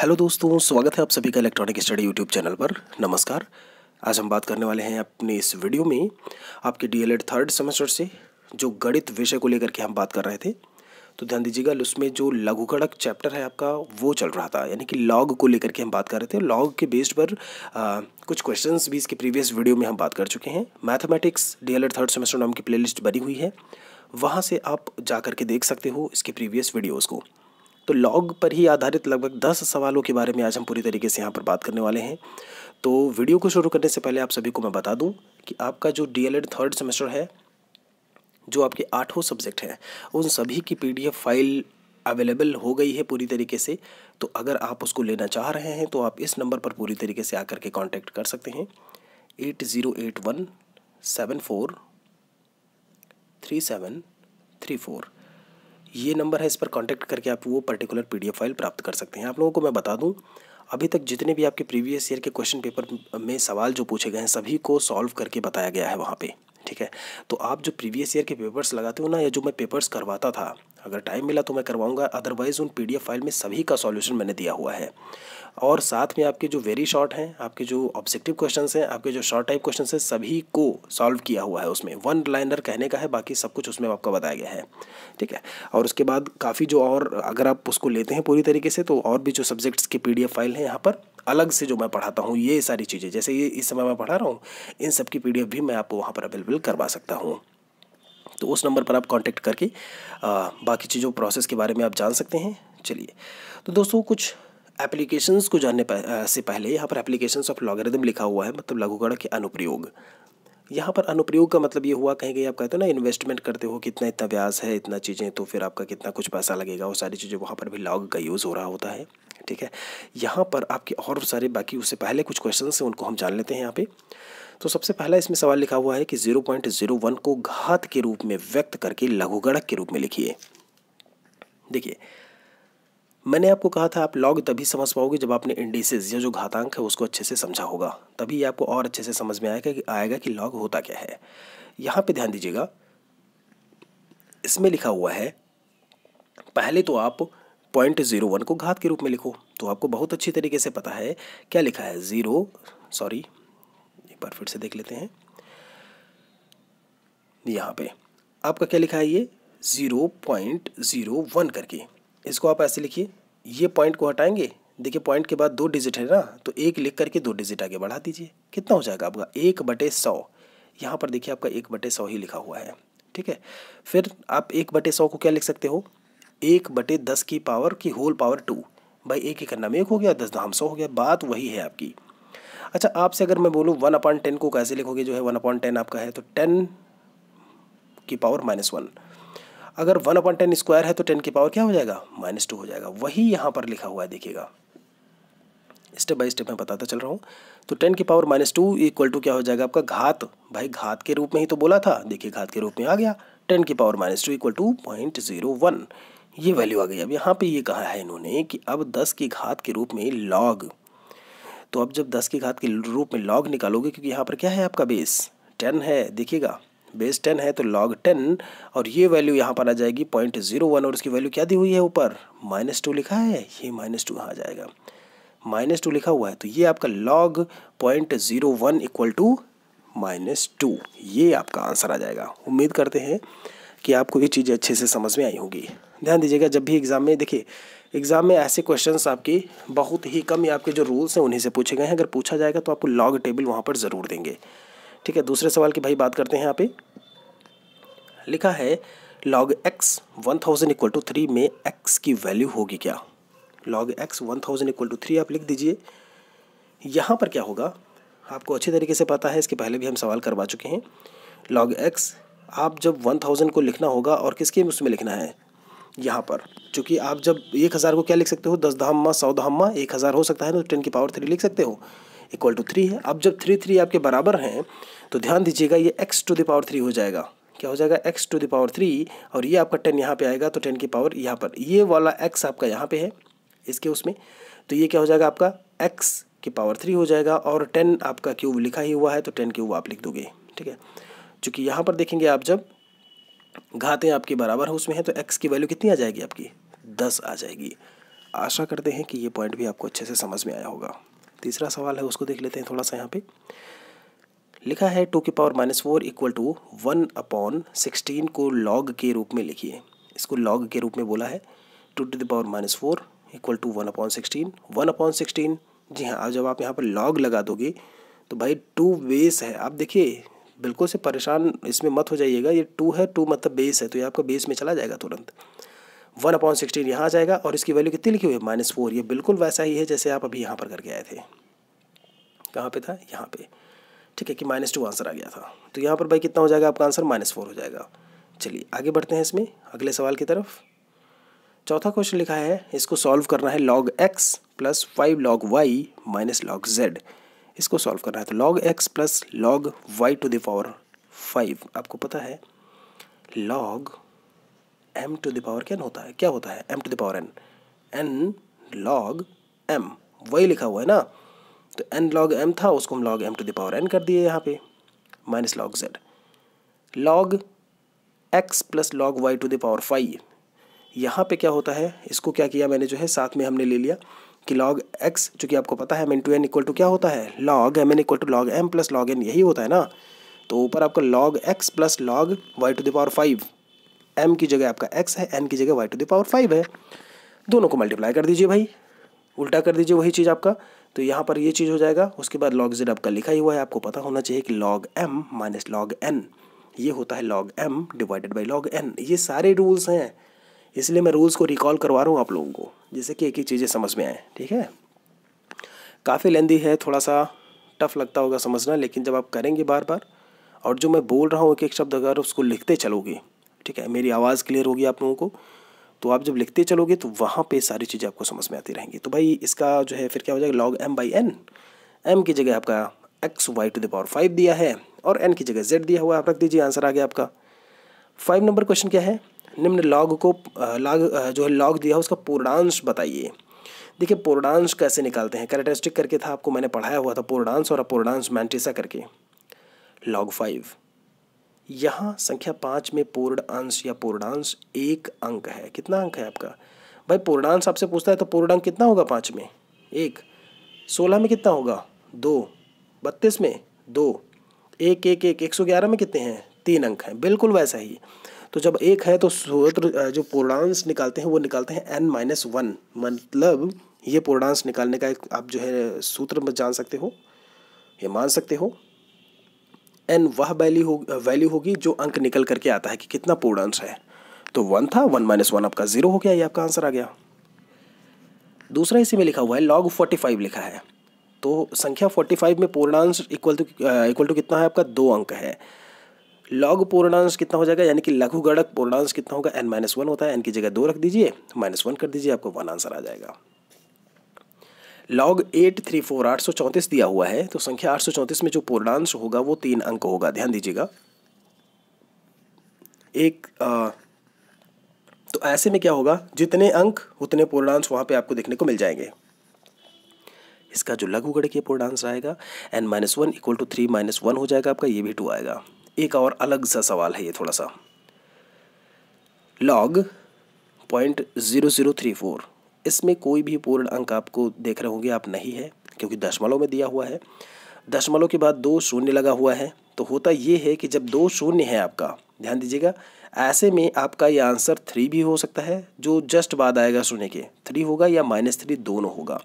hello दोस्तों स्वागत है आप सभी का इलेक्ट्रॉनिक स्टडी यूट्यूब चैनल पर नमस्कार आज हम बात करने वाले हैं अपने इस वीडियो में आपके डीएलएड थर्ड सेमेस्टर से जो गणित विषय को लेकर के हम बात कर रहे थे तो ध्यान दीजिएगा उसमें जो लघुगणक चैप्टर है आपका वो चल रहा था यानी कि लॉग को लेकर के हम बात कर रहे थे लॉग के बेस्ड पर आ, कुछ क्वेश्चंस भी इसके प्रीवियस वीडियो में हम बात कर चुके हैं मैथमेटिक्स डीएलएड थर्ड सेमेस्टर नाम की प्लेलिस्ट बनी हुई है वहाँ से आप जा करके देख सकते हो इसके प्रीवियस वीडियोज़ को तो लॉग पर ही आधारित लगभग दस सवालों के बारे में आज हम पूरी तरीके से यहाँ पर बात करने वाले हैं तो वीडियो को शुरू करने से पहले आप सभी को मैं बता दूँ कि आपका जो डी एल थर्ड सेमेस्टर है जो आपके आठों सब्जेक्ट हैं उन सभी की पी फाइल अवेलेबल हो गई है पूरी तरीके से तो अगर आप उसको लेना चाह रहे हैं तो आप इस नंबर पर पूरी तरीके से आकर के कांटेक्ट कर सकते हैं eight zero eight one seven four three seven three four ये नंबर है इस पर कॉन्टैक्ट करके आप वो पर्टिकुलर पी फाइल प्राप्त कर सकते हैं आप लोगों को मैं बता दूँ अभी तक जितने भी आपके प्रीवियस ईयर के क्वेश्चन पेपर में सवाल जो पूछे गए हैं सभी को सॉल्व करके बताया गया है वहाँ पे ठीक है तो आप जो प्रीवियस ईयर के पेपर्स लगाते हो ना या जो मैं पेपर्स करवाता था अगर टाइम मिला तो मैं करवाऊँगा अदरवाइज़ उन पी फाइल में सभी का सॉल्यूशन मैंने दिया हुआ है और साथ में आपके जो वेरी शॉर्ट हैं आपके जो ऑब्जेक्टिव क्वेश्चन हैं आपके जो शॉर्ट टाइप क्वेश्चन हैं सभी को सॉल्व किया हुआ है उसमें वन लाइनर कहने का है बाकी सब कुछ उसमें आपका बताया गया है ठीक है और उसके बाद काफ़ी जो और अगर आप उसको लेते हैं पूरी तरीके से तो और भी जो सब्जेक्ट्स की पी फाइल हैं यहाँ पर अलग से जो मैं पढ़ाता हूँ ये सारी चीज़ें जैसे ये इस समय मैं पढ़ा रहा हूँ इन सब की पी भी मैं आपको वहाँ पर अवेलेबल करवा सकता हूँ तो उस नंबर पर आप कॉन्टैक्ट करके आ, बाकी चीज़ों प्रोसेस के बारे में आप जान सकते हैं चलिए तो दोस्तों कुछ एप्लीकेशंस को जानने पह, से पहले यहाँ पर एप्लीकेशंस ऑफ लॉगरिदम लिखा हुआ है मतलब लघुगढ़ के अनुप्रयोग यहाँ पर अनुप्रयोग का मतलब ये हुआ कहीं कहीं आप कहते हो ना इन्वेस्टमेंट करते हो कितना इतना ब्याज है इतना चीज़ें तो फिर आपका कितना कुछ पैसा लगेगा वो सारी चीज़ें वहाँ पर भी लॉग का यूज़ हो रहा होता है ठीक है यहाँ पर आपके और सारे बाकी उससे पहले कुछ क्वेश्चन हैं उनको हम जान लेते हैं यहाँ पे तो सबसे पहला इसमें सवाल लिखा हुआ है कि 0.01 को घात के रूप में व्यक्त करके लघुगणक के रूप में लिखिए देखिए मैंने आपको कहा था आप लॉग तभी समझ पाओगे जब आपने इंडिसेज या जो घातांक है उसको अच्छे से समझा होगा तभी आपको और अच्छे से समझ में आएगा कि आएगा कि लॉग होता क्या है यहाँ पे ध्यान दीजिएगा इसमें लिखा हुआ है पहले तो आप पॉइंट जीरो वन को घात के रूप में लिखो तो आपको बहुत अच्छी तरीके से पता है क्या लिखा है ज़ीरो सॉरी बार फिर से देख लेते हैं यहाँ पे आपका क्या लिखा है ये ज़ीरो पॉइंट ज़ीरो वन करके इसको आप ऐसे लिखिए ये पॉइंट को हटाएंगे देखिए पॉइंट के बाद दो डिजिट है ना तो एक लिख करके दो डिजिट आगे बढ़ा दीजिए कितना हो जाएगा आपका एक बटे सौ यहाँ पर देखिए आपका एक बटे सौ ही लिखा हुआ है ठीक है फिर आप एक बटे सौ को क्या लिख सकते हो एक बटे दस की पावर की होल पावर टू भाई एक ही करना में एक हो गया दस दाम सौ हो गया बात वही है आपकी अच्छा आपसे अगर मैं बोलूँ वन अपॉइंट टेन को कैसे लिखोगे जो है वन अपॉइंट टेन आपका है तो टेन की पावर माइनस वन अगर वन अपॉइंट टेन स्क्वायर है तो टेन की पावर क्या हो जाएगा माइनस टू हो जाएगा वही यहाँ पर लिखा हुआ है देखिएगा स्टेप बाय स्टेप मैं बताता चल रहा हूँ तो टेन की power minus two equal to क्या हो जाएगा आपका घात भाई घात के रूप में ही तो बोला था देखिए घात के रूप में आ गया टेन की power minus two equal to point zero one ये वैल्यू आ गई अब यहाँ पे ये कहा है इन्होंने कि अब दस की घात के रूप में लॉग तो अब जब दस की घात के रूप में लॉग निकालोगे क्योंकि यहाँ पर क्या है आपका बेस टेन है देखिएगा बेस टेन है तो लॉग टेन और ये वैल्यू यहाँ पर आ जाएगी पॉइंट जीरो वन और उसकी वैल्यू क्या दी हुई है ऊपर माइनस टू लिखा है ये माइनस टू यहाँ आ जाएगा माइनस टू लिखा हुआ है तो ये आपका log point zero one equal to minus two ये आपका आंसर आ जाएगा उम्मीद करते हैं कि आपको ये चीज़ें अच्छे से समझ में आई होगी ध्यान दीजिएगा जब भी एग्ज़ाम में देखिए एग्ज़ाम में ऐसे क्वेश्चंस आपके बहुत ही कम या आपके जो रूल्स हैं उन्हीं से पूछे गए हैं अगर पूछा जाएगा तो आपको लॉग टेबल वहाँ पर ज़रूर देंगे ठीक है दूसरे सवाल की भाई बात करते हैं यहाँ पे लिखा है log x one thousand equal to three में एक्स की वैल्यू होगी क्या log x one thousand equal to three आप लिख दीजिए यहाँ पर क्या होगा आपको अच्छे तरीके से पता है इसके पहले भी हम सवाल करवा चुके हैं लॉग एक्स आप जब वन थाउजेंड को लिखना होगा और किसके उसमें लिखना है यहाँ पर चूँकि आप जब एक हज़ार को क्या लिख सकते हो दस धामा सौ धामा एक हज़ार हो सकता है तो टेन की पावर थ्री लिख सकते हो इक्वल टू थ्री है अब जब थ्री थ्री आपके बराबर हैं तो ध्यान दीजिएगा ये x to the power three हो जाएगा क्या हो जाएगा x to the power three और ये आपका टेन यहाँ पर आएगा तो टेन की पावर यहाँ पर ये वाला एक्स आपका यहाँ पे है इसके उसमें तो ये क्या हो जाएगा आपका एक्स की पावर थ्री हो जाएगा और टेन आपका क्यूब लिखा ही हुआ है तो टेन क्यूब आप लिख दोगे ठीक है चूँकि यहाँ पर देखेंगे आप जब घातें आपके बराबर हो उसमें हैं तो एक्स की वैल्यू कितनी आ जाएगी आपकी दस आ जाएगी आशा करते हैं कि ये पॉइंट भी आपको अच्छे से समझ में आया होगा तीसरा सवाल है उसको देख लेते हैं थोड़ा सा यहाँ पे लिखा है टू के power minus four equal to one upon sixteen को लॉग के रूप में लिखिए इसको लॉग के रूप में बोला है two to the power minus four equal to one upon sixteen one upon sixteen जी हाँ जब आप यहाँ पर लॉग लगा दोगे तो भाई टू वेस है आप देखिए बिल्कुल से परेशान इसमें मत हो जाइएगा ये टू है टू मतलब बेस है तो ये आपका बेस में चला जाएगा तुरंत वन अपॉइंट सिक्सटीन यहाँ जाएगा और इसकी वैल्यू कितनी लिखी हुई है माइनस फोर ये बिल्कुल वैसा ही है जैसे आप अभी यहाँ पर करके आए थे कहाँ पे था यहाँ पे ठीक है कि माइनस टू आंसर आ गया था तो यहाँ पर भाई कितना हो जाएगा आपका आंसर माइनस फोर हो जाएगा चलिए आगे बढ़ते हैं इसमें अगले सवाल की तरफ चौथा क्वेश्चन लिखा है इसको सॉल्व करना है log x plus five log y minus log z इसको सॉल्व करना है तो log x plus log y to the power five आपको पता है log M to the power क्या होता है क्या होता है m to the power n n log m वही लिखा हुआ है ना तो एन लॉग एम था उसको हम log M to the power n कर दिए यहाँ पे minus log z log x plus log y to the power five यहाँ पे क्या होता है इसको क्या किया मैंने जो है साथ में हमने ले लिया कि लॉग एक्स जो कि आपको पता है m into n equal to क्या होता है log m n equal to log m plus log n यही होता है ना तो ऊपर आपका log x plus log y to the power five m की जगह आपका एक्स है एन की जगह y to the power five है दोनों को मल्टीप्लाई कर दीजिए भाई उल्टा कर दीजिए वही चीज़ आपका तो यहाँ पर ये चीज़ हो जाएगा उसके बाद लॉग जेड आपका लिखा ही हुआ है आपको पता होना चाहिए कि log m minus log n ये होता है log m divided by log n ये सारे रूल्स हैं इसलिए मैं रूल्स को रिकॉल करवा रहा हूँ आप लोगों को जैसे कि एक ही चीज़ें समझ में आए ठीक है काफ़ी लेंदी है थोड़ा सा टफ लगता होगा समझना लेकिन जब आप करेंगे बार बार और जो मैं बोल रहा हूँ एक एक शब्द अगर उसको लिखते चलोगे ठीक है मेरी आवाज़ क्लियर होगी आप लोगों को तो आप जब लिखते चलोगे तो वहाँ पे सारी चीज़ें आपको समझ में आती रहेंगी तो भाई इसका जो है फिर क्या हो जाएगा log m by n m की जगह आपका x y to the power five दिया है और एन की जगह जेड दिया हुआ आप रख दीजिए आंसर आ गया आपका फाइव नंबर क्वेश्चन क्या है निम्न लॉग को लॉग जो है लॉग दिया उसका पूर्णांश बताइए देखिए पूर्णांश कैसे निकालते हैं कैरेक्टरिस्टिक करके था आपको मैंने पढ़ाया हुआ था पूर्णांश और अपूर्णांश मैंटिसा करके लॉग फाइव यहाँ संख्या पाँच में पूर्ण अंश या पूर्णांश एक अंक है कितना अंक है आपका भाई पूर्णांश आपसे पूछता है तो पूर्ण अंक कितना होगा पाँच में एक सोलह में कितना होगा दो बत्तीस में दो एक एक एक एक सौ ग्यारह में कितने हैं तीन अंक हैं बिल्कुल वैसा ही तो जब एक है तो सूत्र जो पूर्णांश निकालते हैं वो निकालते हैं एन माइनस वन मतलब ये पूर्णांश निकालने का एक आप जो है सूत्र में जान सकते हो ये मान सकते हो एन वह वैल्यू हो वैल्यू होगी जो अंक निकल करके आता है कि कितना पूर्णांश है तो वन था वन माइनस वन आपका जीरो हो गया ये आपका आंसर आ गया दूसरा इसी में लिखा हुआ है लॉग फोर्टी फाइव लिखा है तो संख्या फोर्टी फाइव में पूर्णांश इक्वल टू इक्वल टू कितना है आपका दो अंक है लॉग पूर्णांश कितना हो जाएगा यानी कि लघु गणक पूर्णांश कितना होगा एन माइनस वन होता है एन की जगह दो रख दीजिए माइनस वन कर दीजिए आपको वन आंसर आ जाएगा लॉग एट थ्री फोर आठ सौ चौंतीस दिया हुआ है तो संख्या आठ सौ चौंतीस में जो पूर्णांश होगा वो तीन अंक होगा ध्यान दीजिएगा एक आ, तो ऐसे में क्या होगा जितने अंक उतने पूर्णांश वहां पर आपको देखने को मिल जाएंगे इसका जो लघु गणकीय पूर्णांश आएगा n minus one equal to three minus one हो जाएगा आपका ये भी टू आएगा एक और अलग सा सवाल है ये थोड़ा सा log point zero zero three four इसमें कोई भी पूर्ण अंक आपको देख रहे होंगे आप नहीं है क्योंकि दशमलव में दिया हुआ है दशमलव के बाद दो शून्य लगा हुआ है तो होता ये है कि जब दो शून्य है आपका ध्यान दीजिएगा ऐसे में आपका ये आंसर थ्री भी हो सकता है जो जस्ट बाद आएगा शून्य के थ्री होगा या माइनस थ्री दोनों होगा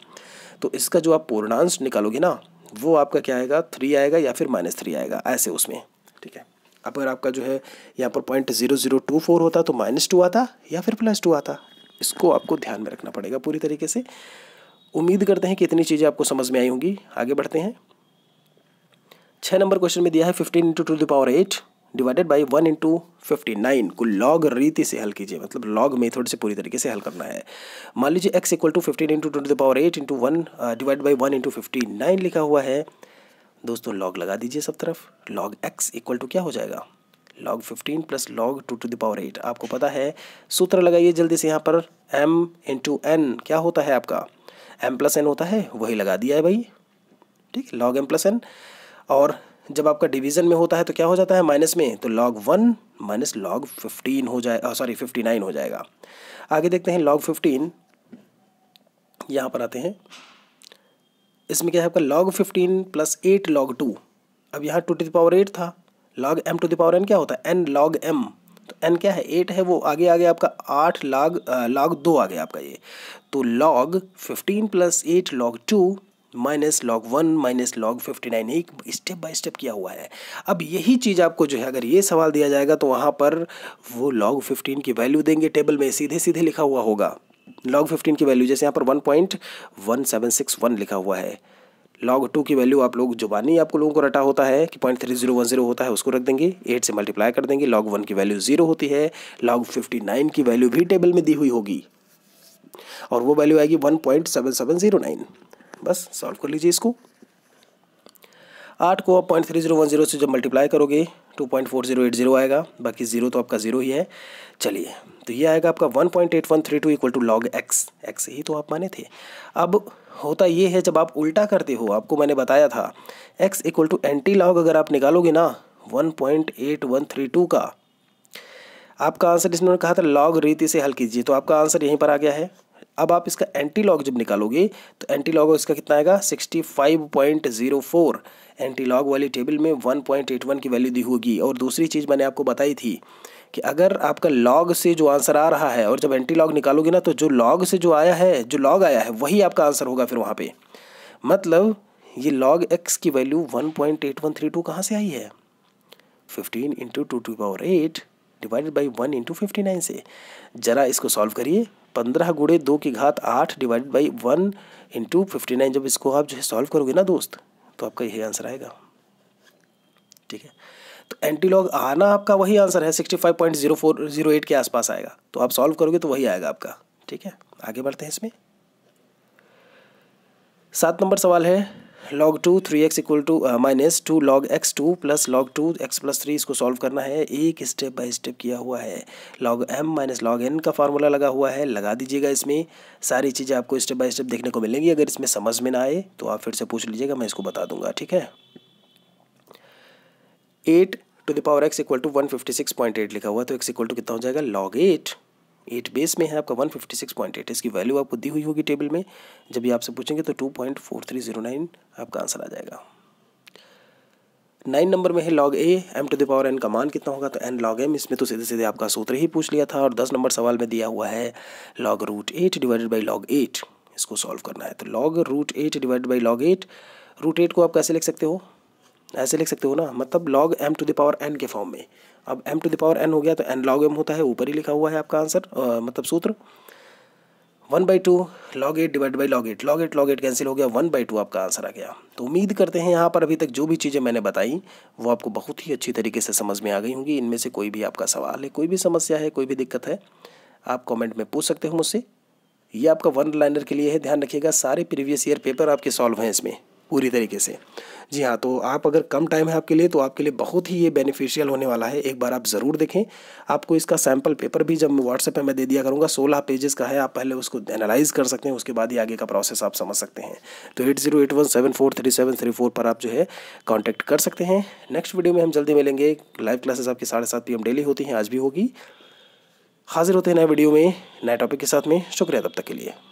तो इसका जो आप पूर्णांश निकालोगे ना वो आपका क्या आएगा थ्री आएगा या फिर माइनस थ्री आएगा ऐसे उसमें ठीक है अगर आपका जो है यहाँ पर point zero zero two four होता तो माइनस टू आता या फिर प्लस टू आता इसको आपको ध्यान में रखना पड़ेगा पूरी तरीके से उम्मीद करते हैं कि इतनी चीज़ें आपको समझ में आई होंगी आगे बढ़ते हैं छः नंबर क्वेश्चन में दिया है fifteen into two the power eight divided by one into fifty nine को लॉग रीति से हल कीजिए मतलब लॉग मेथड से पूरी तरीके से हल करना है मान लीजिए X equal to fifteen into two the power eight into one divide by one into fifty nine लिखा हुआ है दोस्तों लॉग लगा दीजिए सब तरफ लॉग एक्स इक्वल टू क्या हो जाएगा log fifteen plus log two to the power eight आपको पता है सूत्र लगाइए जल्दी से यहाँ पर एम इंटू एन क्या होता है आपका एम प्लस एन होता है वही लगा दिया है भाई ठीक है लॉग एम प्लस एन और जब आपका डिवीजन में होता है तो क्या हो जाता है माइनस में तो log one minus log fifteen हो जाए सॉरी फिफ्टी नाइन हो जाएगा आगे देखते हैं लॉग फिफ्टीन यहाँ पर आते हैं इसमें क्या है आपका log fifteen plus eight log two अब यहाँ two to the power eight था log M to the power N क्या होता है एन लॉग एम तो एन क्या है एट है वो आगे आ गया आपका आठ लॉग लॉग दो आ गया आपका ये तो log fifteen plus eight log two minus log one minus log fifty nine एक स्टेप बाय स्टेप किया हुआ है अब यही चीज़ आपको जो है अगर ये सवाल दिया जाएगा तो वहाँ पर वो लॉग फिफ्टीन की वैल्यू देंगे टेबल में सीधे सीधे लिखा हुआ होगा लॉग फिफ्टीन की वैल्यू जैसे यहाँ पर one point one seven six one लिखा हुआ है लॉग टू की वैल्यू आप लोग जुबानी आपको लोगों को रटा होता है कि point three zero one zero होता है उसको रख देंगे एट से मल्टीप्लाई कर देंगे लॉग वन की वैल्यू जीरो होती है लॉग फिफ्टी नाइन की वैल्यू भी टेबल में दी हुई होगी और वो वैल्यू आएगी one point seven seven zero nine बस सॉल्व कर लीजिए इसको आठ को आप point three zero one zero से जब मल्टीप्लाई करोगे two point four zero eight zero आएगा बाकी ज़ीरो तो आपका ज़ीरो ही है चलिए तो ये आएगा आपका one point eight one three two equal to log x x ही तो आप माने थे अब होता ये है जब आप उल्टा करते हो आपको मैंने बताया था x equal to anti log अगर आप निकालोगे ना one point eight one three two का आपका आंसर इसमें कहा था लॉग रीति से हल कीजिए तो आपका आंसर यहीं पर आ गया है अब आप इसका एंटी लॉग जब निकालोगे तो एंटी लॉग इसका कितना आएगा sixty five point zero four anti log वाली टेबल में वन पॉइंट एट वन की वैल्यू दी होगी और दूसरी चीज़ मैंने आपको बताई थी कि अगर आपका लॉग से जो आंसर आ रहा है और जब एंटी लॉग निकालोगे ना तो जो लॉग से जो आया है जो लॉग आया है वही आपका आंसर होगा फिर वहाँ पे मतलब ये लॉग एक्स की value one point eight one three two कहाँ से आई है fifteen into two two power eight divided by one into fifty nine से ज़रा इसको सॉल्व करिए पंद्रह गुड़े दो की घात आठ divided by one into fifty nine जब इसको आप जो है सॉल्व करोगे ना दोस्त तो आपका यही आंसर आएगा तो एंटी लॉग आना आपका वही आंसर है sixty five point zero four zero eight के आसपास आएगा तो आप सॉल्व करोगे तो वही आएगा आपका ठीक है आगे बढ़ते हैं इसमें सात नंबर सवाल है log two three x equal to minus two log x two plus log two x plus three इसको सॉल्व करना है एक स्टेप बाय स्टेप किया हुआ है log m minus log n का फार्मूला लगा हुआ है लगा दीजिएगा इसमें सारी चीज़ें आपको स्टेप बाय स्टेप देखने को मिलेंगी अगर इसमें समझ में ना आए तो आप फिर से पूछ लीजिएगा मैं इसको बता दूंगा ठीक है eight to the power x equal to one fifty six point eight लिखा हुआ तो एक्स इक्वल टू कितना हो जाएगा लॉग एट एट बेस में है आपका one fifty six point eight इसकी वैल्यू आपको दी हुई होगी टेबल में जब भी आपसे पूछेंगे तो two point four three zero nine आपका आंसर आ जाएगा नाइन नंबर में है log a m to the power n का मान कितना होगा तो एन लॉग एम इसमें तो सीधे सीधे आपका सूत्र ही पूछ लिया था और दस नंबर सवाल में दिया हुआ है log root eight divided by log eight इसको सॉल्व करना है तो log root eight divided by log eight root eight को आप कैसे लिख सकते हो ऐसे लिख सकते हो ना मतलब log M to the power n के फॉर्म में अब m to the power n हो गया तो एन लॉग एम होता है ऊपर ही लिखा हुआ है आपका आंसर मतलब सूत्र one by two log eight divide by log eight log eight log eight cancel हो गया वन बाई टू आपका आंसर आ गया तो उम्मीद करते हैं यहाँ पर अभी तक जो भी चीज़ें मैंने बताई वो आपको बहुत ही अच्छी तरीके से समझ में आ गई होंगी इनमें से कोई भी आपका सवाल है कोई भी समस्या है कोई भी दिक्कत है आप कमेंट में पूछ सकते हो मुझसे ये आपका वन लाइनर के लिए है ध्यान रखिएगा सारे प्रीवियस ईयर पेपर आपके सॉल्व हैं इसमें पूरी तरीके से जी हाँ तो आप अगर कम टाइम है आपके लिए तो आपके लिए बहुत ही ये बेनिफिशियल होने वाला है एक बार आप ज़रूर देखें आपको इसका सैम्पल पेपर भी जब व्हाट्सएप पर मैं दे दिया करूँगा सोलह पेजेस का है आप पहले उसको एनालाइज कर सकते हैं उसके बाद ही आगे का प्रोसेस आप समझ सकते हैं तो eight zero eight one seven four three seven three four पर आप जो है कॉन्टैक्ट कर सकते हैं नेक्स्ट वीडियो में हम जल्दी मिलेंगे लाइव क्लासेस आपकी साढ़े सात पी डेली होती हैं आज भी होगी हाजिर होते हैं नए वीडियो में नए टॉपिक के साथ में शुक्रिया तब तक के लिए